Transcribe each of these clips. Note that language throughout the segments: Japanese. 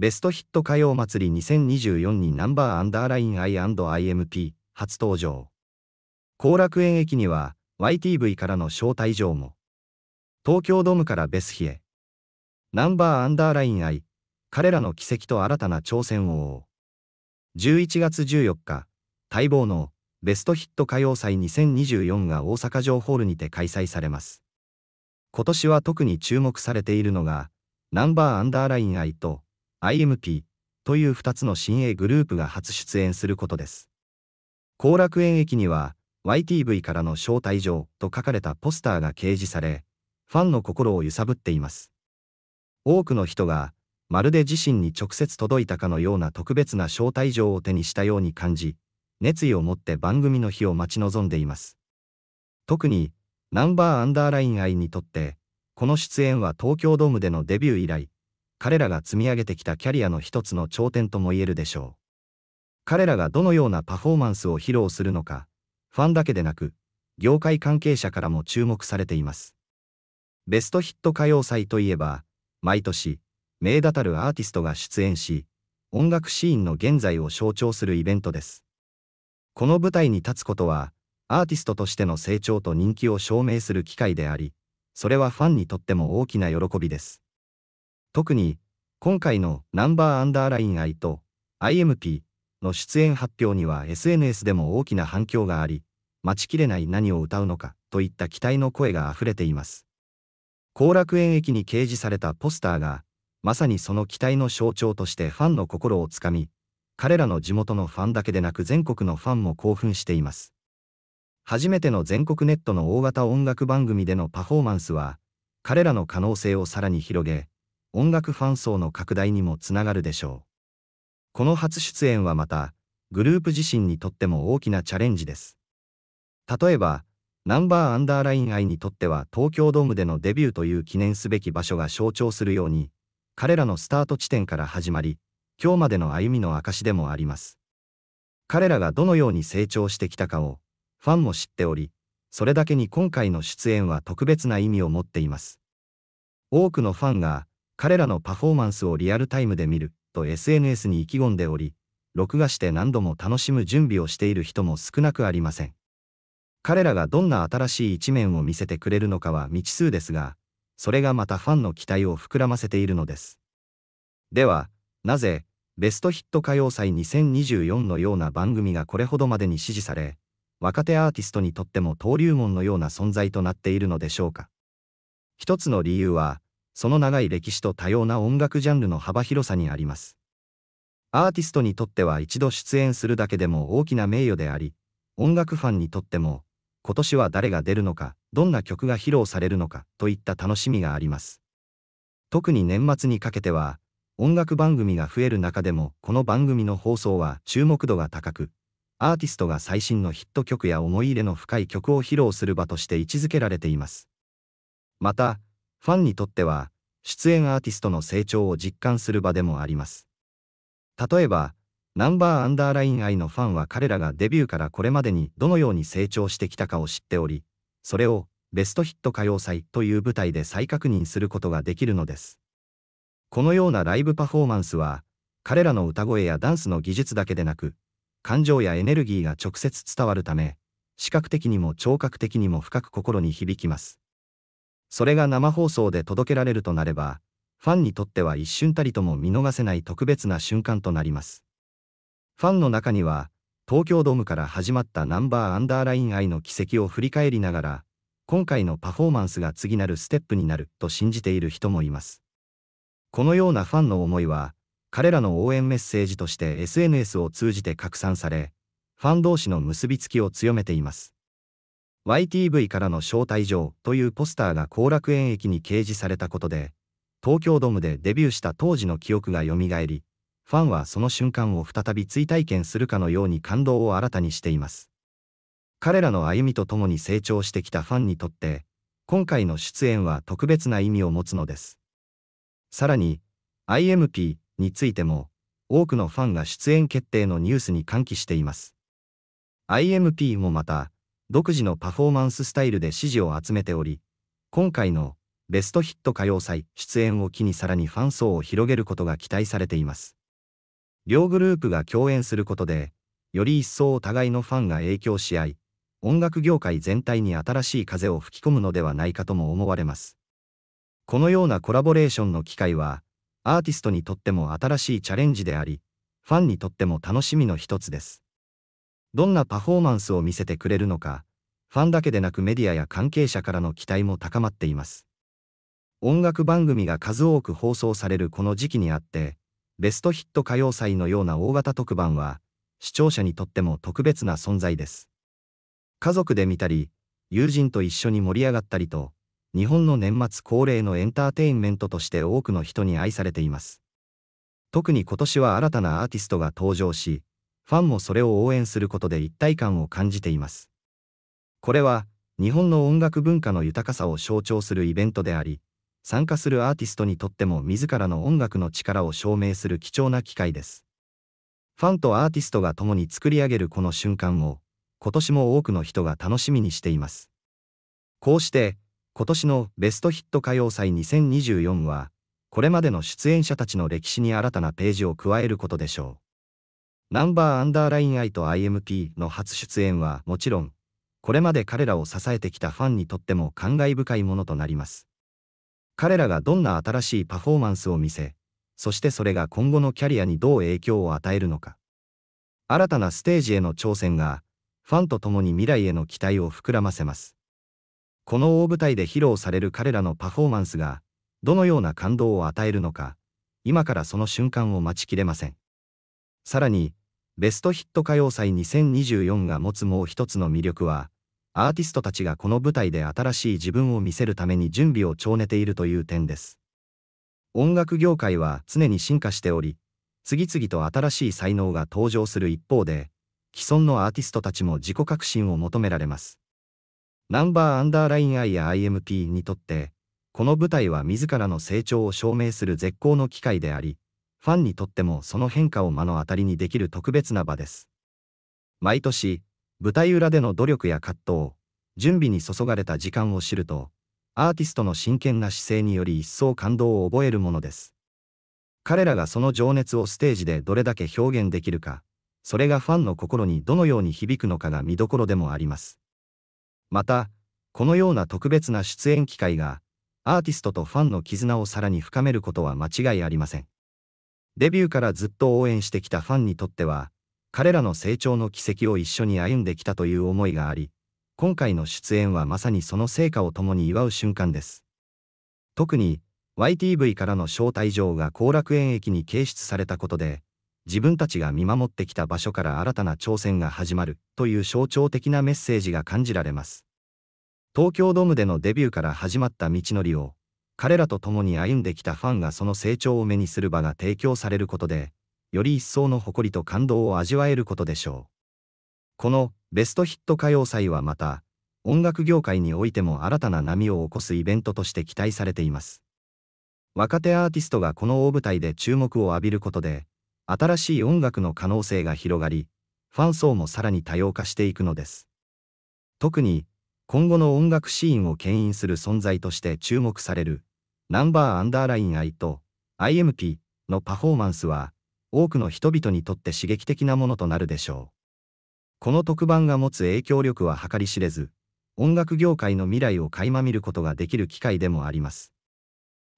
ベストヒット歌謡祭り2024にナンバーアンダーライン I&IMP 初登場。後楽園駅には YTV からの招待状も。東京ドームからベスヒへ。ナンバーアンダーライン I、彼らの軌跡と新たな挑戦を。追う。11月14日、待望のベストヒット歌謡祭2024が大阪城ホールにて開催されます。今年は特に注目されているのが、ナンバーアンダーライン I と、IMP という2つの新鋭グループが初出演することです。後楽園駅には YTV からの招待状と書かれたポスターが掲示され、ファンの心を揺さぶっています。多くの人が、まるで自身に直接届いたかのような特別な招待状を手にしたように感じ、熱意を持って番組の日を待ち望んでいます。特に、ナンバーアンダーライン愛にとって、この出演は東京ドームでのデビュー以来、彼らが積み上げてきたキャリアの一つの頂点とも言えるでしょう。彼らがどのようなパフォーマンスを披露するのか、ファンだけでなく、業界関係者からも注目されています。ベストヒット歌謡祭といえば、毎年、名だたるアーティストが出演し、音楽シーンの現在を象徴するイベントです。この舞台に立つことは、アーティストとしての成長と人気を証明する機会であり、それはファンにとっても大きな喜びです。特に、今回のナンバーアンダーライン I と IMP の出演発表には SNS でも大きな反響があり、待ちきれない何を歌うのかといった期待の声が溢れています。後楽園駅に掲示されたポスターが、まさにその期待の象徴としてファンの心をつかみ、彼らの地元のファンだけでなく全国のファンも興奮しています。初めての全国ネットの大型音楽番組でのパフォーマンスは、彼らの可能性をさらに広げ、音楽ファン層の拡大にもつながるでしょう。この初出演はまた、グループ自身にとっても大きなチャレンジです。例えば、ナンバーアンダーライン愛にとっては東京ドームでのデビューという記念すべき場所が象徴するように、彼らのスタート地点から始まり、今日までの歩みの証でもあります。彼らがどのように成長してきたかを、ファンも知っており、それだけに今回の出演は特別な意味を持っています。多くのファンが、彼らのパフォーマンスをリアルタイムで見ると SNS に意気込んでおり、録画して何度も楽しむ準備をしている人も少なくありません。彼らがどんな新しい一面を見せてくれるのかは未知数ですが、それがまたファンの期待を膨らませているのです。では、なぜ、ベストヒット歌謡祭2024のような番組がこれほどまでに支持され、若手アーティストにとっても登竜門のような存在となっているのでしょうか。一つの理由は、その長い歴史と多様な音楽ジャンルの幅広さにあります。アーティストにとっては一度出演するだけでも大きな名誉であり、音楽ファンにとっても、今年は誰が出るのか、どんな曲が披露されるのかといった楽しみがあります。特に年末にかけては、音楽番組が増える中でもこの番組の放送は注目度が高く、アーティストが最新のヒット曲や思い入れの深い曲を披露する場として位置づけられています。また、ファンにとっては、出演アーティストの成長を実感する場でもあります。例えば、ナンバーアンダーライン愛のファンは彼らがデビューからこれまでにどのように成長してきたかを知っており、それをベストヒット歌謡祭という舞台で再確認することができるのです。このようなライブパフォーマンスは、彼らの歌声やダンスの技術だけでなく、感情やエネルギーが直接伝わるため、視覚的にも聴覚的にも深く心に響きます。それが生放送で届けられるとなれば、ファンにとっては一瞬たりとも見逃せない特別な瞬間となります。ファンの中には、東京ドームから始まったナンバーアンダーライン愛の軌跡を振り返りながら、今回のパフォーマンスが次なるステップになると信じている人もいます。このようなファンの思いは、彼らの応援メッセージとして SNS を通じて拡散され、ファン同士の結びつきを強めています。YTV からの招待状というポスターが後楽園駅に掲示されたことで、東京ドームでデビューした当時の記憶が蘇り、ファンはその瞬間を再び追体験するかのように感動を新たにしています。彼らの歩みとともに成長してきたファンにとって、今回の出演は特別な意味を持つのです。さらに、IMP についても、多くのファンが出演決定のニュースに歓喜しています。IMP もまた、独自のパフォーマンススタイルで支持を集めており、今回のベストヒット歌謡祭出演を機にさらにファン層を広げることが期待されています。両グループが共演することで、より一層お互いのファンが影響し合い、音楽業界全体に新しい風を吹き込むのではないかとも思われます。このようなコラボレーションの機会は、アーティストにとっても新しいチャレンジであり、ファンにとっても楽しみの一つです。どんなパフォーマンスを見せてくれるのか、ファンだけでなくメディアや関係者からの期待も高まっています。音楽番組が数多く放送されるこの時期にあって、ベストヒット歌謡祭のような大型特番は、視聴者にとっても特別な存在です。家族で見たり、友人と一緒に盛り上がったりと、日本の年末恒例のエンターテインメントとして多くの人に愛されています。特に今年は新たなアーティストが登場し、ファンもそれを応援することで一体感を感じています。これは、日本の音楽文化の豊かさを象徴するイベントであり、参加するアーティストにとっても自らの音楽の力を証明する貴重な機会です。ファンとアーティストが共に作り上げるこの瞬間を、今年も多くの人が楽しみにしています。こうして、今年のベストヒット歌謡祭2024は、これまでの出演者たちの歴史に新たなページを加えることでしょう。ナンバーアンダーライン I と IMP の初出演はもちろん、これまで彼らを支えてきたファンにとっても感慨深いものとなります。彼らがどんな新しいパフォーマンスを見せ、そしてそれが今後のキャリアにどう影響を与えるのか。新たなステージへの挑戦が、ファンと共に未来への期待を膨らませます。この大舞台で披露される彼らのパフォーマンスが、どのような感動を与えるのか、今からその瞬間を待ちきれません。さらに、ベストヒット歌謡祭2024が持つもう一つの魅力は、アーティストたちがこの舞台で新しい自分を見せるために準備を超ねているという点です。音楽業界は常に進化しており、次々と新しい才能が登場する一方で、既存のアーティストたちも自己革新を求められます。ナンバーアンダーライン I や IMP にとって、この舞台は自らの成長を証明する絶好の機会であり、ファンにとってもその変化を目の当たりにできる特別な場です。毎年、舞台裏での努力や葛藤、準備に注がれた時間を知ると、アーティストの真剣な姿勢により一層感動を覚えるものです。彼らがその情熱をステージでどれだけ表現できるか、それがファンの心にどのように響くのかが見どころでもあります。また、このような特別な出演機会が、アーティストとファンの絆をさらに深めることは間違いありません。デビューからずっと応援してきたファンにとっては、彼らの成長の軌跡を一緒に歩んできたという思いがあり、今回の出演はまさにその成果を共に祝う瞬間です。特に、YTV からの招待状が後楽園駅に掲出されたことで、自分たちが見守ってきた場所から新たな挑戦が始まるという象徴的なメッセージが感じられます。東京ドームでのデビューから始まった道のりを、彼らと共に歩んできたファンがその成長を目にする場が提供されることで、より一層の誇りと感動を味わえることでしょう。このベストヒット歌謡祭はまた、音楽業界においても新たな波を起こすイベントとして期待されています。若手アーティストがこの大舞台で注目を浴びることで、新しい音楽の可能性が広がり、ファン層もさらに多様化していくのです。特に、今後の音楽シーンを牽引する存在として注目される、ナンバーアンダーライン I と IMP のパフォーマンスは多くの人々にとって刺激的なものとなるでしょう。この特番が持つ影響力は計り知れず、音楽業界の未来を垣間見ることができる機会でもあります。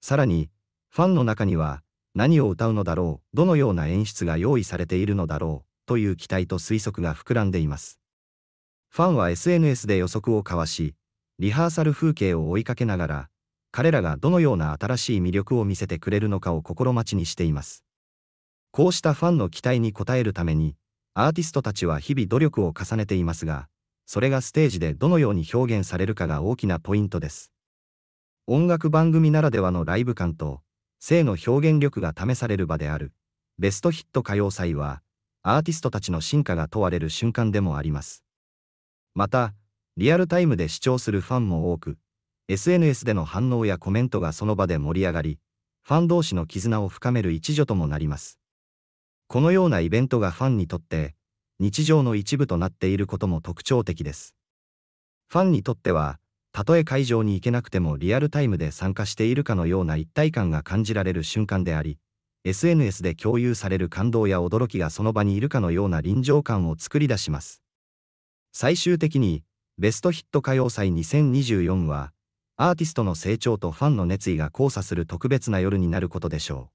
さらに、ファンの中には、何を歌うのだろう、どのような演出が用意されているのだろう、という期待と推測が膨らんでいます。ファンは SNS で予測を交わし、リハーサル風景を追いかけながら、彼らがどのような新しい魅力を見せてくれるのかを心待ちにしています。こうしたファンの期待に応えるために、アーティストたちは日々努力を重ねていますが、それがステージでどのように表現されるかが大きなポイントです。音楽番組ならではのライブ感と、性の表現力が試される場である、ベストヒット歌謡祭は、アーティストたちの進化が問われる瞬間でもあります。また、リアルタイムで視聴するファンも多く、SNS での反応やコメントがその場で盛り上がり、ファン同士の絆を深める一助ともなります。このようなイベントがファンにとって、日常の一部となっていることも特徴的です。ファンにとっては、たとえ会場に行けなくてもリアルタイムで参加しているかのような一体感が感じられる瞬間であり、SNS で共有される感動や驚きがその場にいるかのような臨場感を作り出します。最終的に、ベストヒット歌謡祭2024は、アーティストの成長とファンの熱意が交差する特別な夜になることでしょう。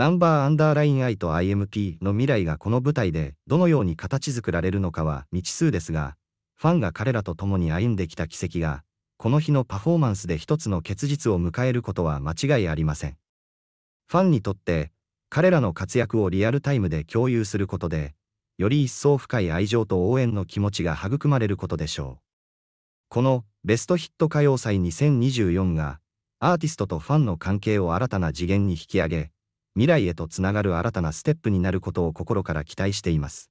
ナンバーアンダーライン I と IMP の未来がこの舞台でどのように形作られるのかは未知数ですが、ファンが彼らと共に歩んできた奇跡が、この日のパフォーマンスで一つの結実を迎えることは間違いありません。ファンにとって、彼らの活躍をリアルタイムで共有することで、より一層深い愛情と応援の気持ちが育まれることでしょう。このベストヒット歌謡祭2024が、アーティストとファンの関係を新たな次元に引き上げ、未来へとつながる新たなステップになることを心から期待しています。